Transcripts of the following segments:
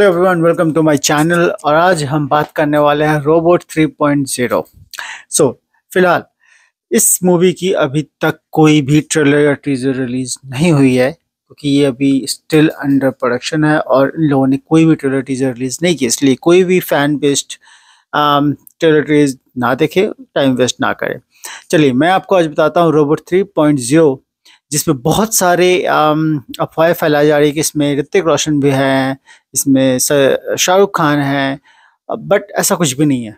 hello everyone welcome to my channel और आज हम बात करने वाले हैं रोबोट 3.0 सो फिलहाल इस मूवी की अभी तक कोई भी ट्रेलर या टीजर रिलीज नहीं हुई है क्योंकि ये अभी स्टिल अंडर प्रोडक्शन है और इन लोगों ने कोई भी ट्रेलर टीजर रिलीज नहीं किया इसलिए कोई भी फैन बेस्ड ट्रेलर टीज ना देखे टाइम वेस्ट ना करें चलिए मैं आपको आज बताता हूँ रोबोट थ्री जिसमें बहुत सारे अफवाहें फैलाई जा रही है कि इसमें ऋतिक रोशन भी हैं इसमें शाहरुख खान हैं बट ऐसा कुछ भी नहीं है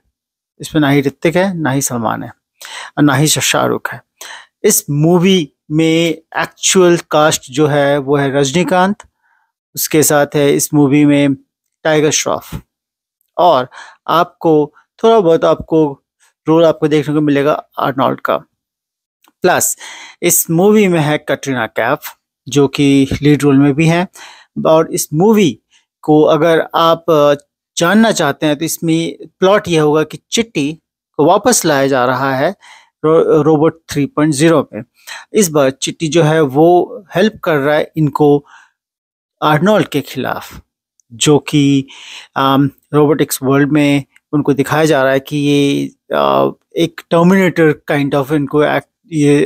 इसमें ना ही ऋतिक है ना ही सलमान है और ना ही शाहरुख है इस मूवी में एक्चुअल कास्ट जो है वो है रजनीकांत उसके साथ है इस मूवी में टाइगर श्रॉफ और आपको थोड़ा बहुत आपको रोल आपको देखने को मिलेगा आर्नॉल्ड का प्लस इस मूवी में है कटरीना कैफ जो कि लीड रोल में भी है और इस मूवी को अगर आप जानना चाहते हैं तो इसमें प्लॉट यह होगा कि चिट्टी को वापस लाया जा रहा है रो, रोबोट 3.0 में इस बार चिट्टी जो है वो हेल्प कर रहा है इनको आर्नोल्ड के खिलाफ जो कि रोबोटिक्स वर्ल्ड में उनको दिखाया जा रहा है कि ये आ, एक टर्मिनेटर काइंड ऑफ इनको एक्ट ये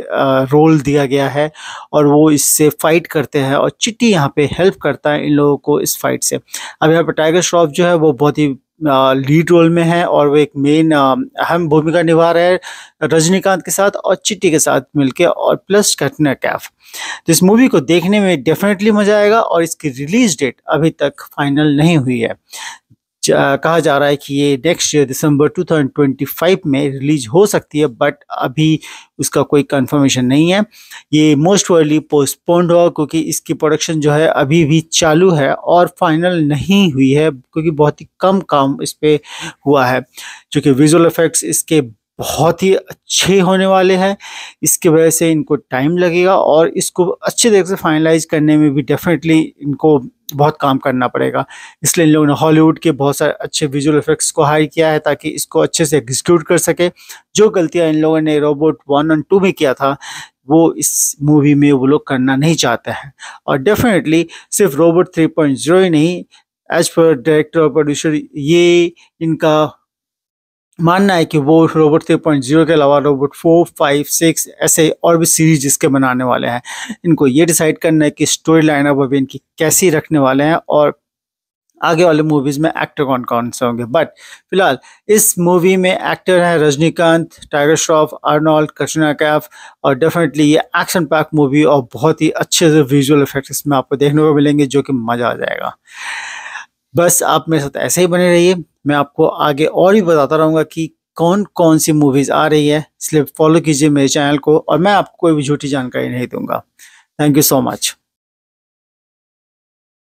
रोल दिया गया है और वो इससे फाइट करते हैं और चिट्टी यहाँ पे हेल्प करता है इन लोगों को इस फाइट से अब यहाँ पर टाइगर श्रॉफ जो है वो बहुत ही लीड रोल में है और वो एक मेन अहम भूमिका निभा रहे हैं रजनीकांत के साथ और चिट्टी के साथ मिलके और प्लस कटना कैफ तो इस मूवी को देखने में डेफिनेटली मज़ा आएगा और इसकी रिलीज डेट अभी तक फाइनल नहीं हुई है कहा जा रहा है कि ये नेक्स्ट ईयर दिसंबर 2025 में रिलीज हो सकती है बट अभी उसका कोई कंफर्मेशन नहीं है ये मोस्ट वर्ली पोस्टपोन्ड हुआ क्योंकि इसकी प्रोडक्शन जो है अभी भी चालू है और फाइनल नहीं हुई है क्योंकि बहुत ही कम काम इस पर हुआ है क्योंकि विजुअल इफेक्ट्स इसके बहुत ही अच्छे होने वाले हैं इसके वजह से इनको टाइम लगेगा और इसको अच्छे तरीके से फाइनलाइज करने में भी डेफिनेटली इनको बहुत काम करना पड़ेगा इसलिए इन लोगों ने हॉलीवुड के बहुत सारे अच्छे विजुअल इफेक्ट्स को हायर किया है ताकि इसको अच्छे से एग्जीक्यूट कर सके जो गलतियाँ इन लोगों ने रोबोट वन एंड टू में किया था वो इस मूवी में वो लोग करना नहीं चाहते हैं और डेफिनेटली सिर्फ रोबोट जीरो ही नहीं एज पर डायरेक्टर और प्रोड्यूसर ये इनका मानना है कि वो रोबोट थ्री पॉइंट जीरो के अलावा रोबोट फोर फाइव सिक्स ऐसे और भी सीरीज इसके बनाने वाले हैं इनको ये डिसाइड करना है कि स्टोरी लाइन अब अभी इनकी कैसी रखने वाले हैं और आगे वाले मूवीज़ में एक्टर कौन कौन से होंगे बट फिलहाल इस मूवी में एक्टर हैं रजनीकांत टाइगर श्रॉफ अर्नॉल्ड कृष्णा कैफ और डेफिनेटली ये एक्शन पैक मूवी और बहुत ही अच्छे से विजुअल इफेक्ट्स में आपको देखने को मिलेंगे जो कि मज़ा आ जाएगा बस आप मेरे साथ ऐसे ही बने रहिए मैं आपको आगे और भी बताता रहूँगा कि कौन कौन सी मूवीज़ आ रही है इसलिए फॉलो कीजिए मेरे चैनल को और मैं आपको कोई भी झूठी जानकारी नहीं दूंगा थैंक यू सो मच